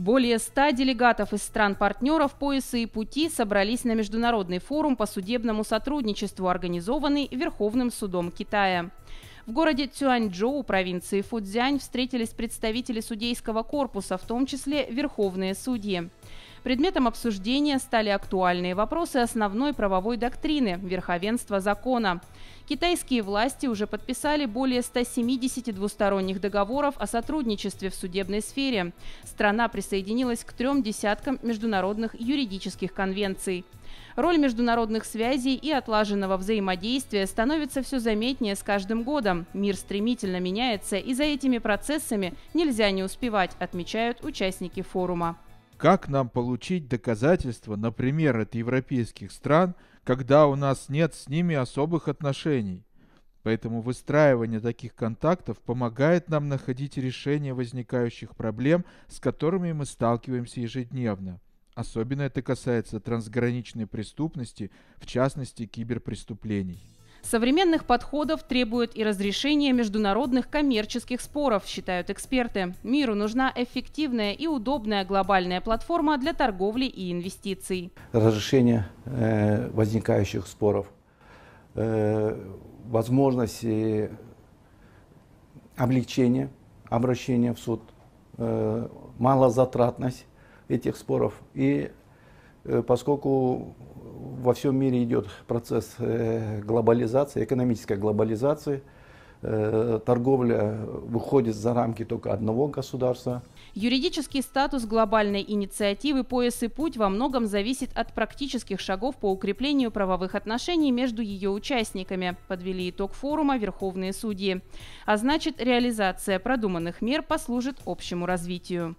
Более 100 делегатов из стран-партнеров «Пояса и пути» собрались на Международный форум по судебному сотрудничеству, организованный Верховным судом Китая. В городе Цюаньчжоу провинции Фудзянь встретились представители судейского корпуса, в том числе верховные судьи. Предметом обсуждения стали актуальные вопросы основной правовой доктрины – верховенства закона. Китайские власти уже подписали более 170 двусторонних договоров о сотрудничестве в судебной сфере. Страна присоединилась к трем десяткам международных юридических конвенций. Роль международных связей и отлаженного взаимодействия становится все заметнее с каждым годом. Мир стремительно меняется, и за этими процессами нельзя не успевать, отмечают участники форума. Как нам получить доказательства, например, от европейских стран, когда у нас нет с ними особых отношений? Поэтому выстраивание таких контактов помогает нам находить решение возникающих проблем, с которыми мы сталкиваемся ежедневно. Особенно это касается трансграничной преступности, в частности киберпреступлений. Современных подходов требует и разрешение международных коммерческих споров, считают эксперты. Миру нужна эффективная и удобная глобальная платформа для торговли и инвестиций. Разрешение э, возникающих споров, э, возможность облегчения обращения в суд, э, малозатратность этих споров. И э, поскольку во всем мире идет процесс э, глобализации, экономической глобализации. Э, торговля выходит за рамки только одного государства. Юридический статус глобальной инициативы «Пояс и путь» во многом зависит от практических шагов по укреплению правовых отношений между ее участниками, подвели итог форума верховные судьи. А значит, реализация продуманных мер послужит общему развитию.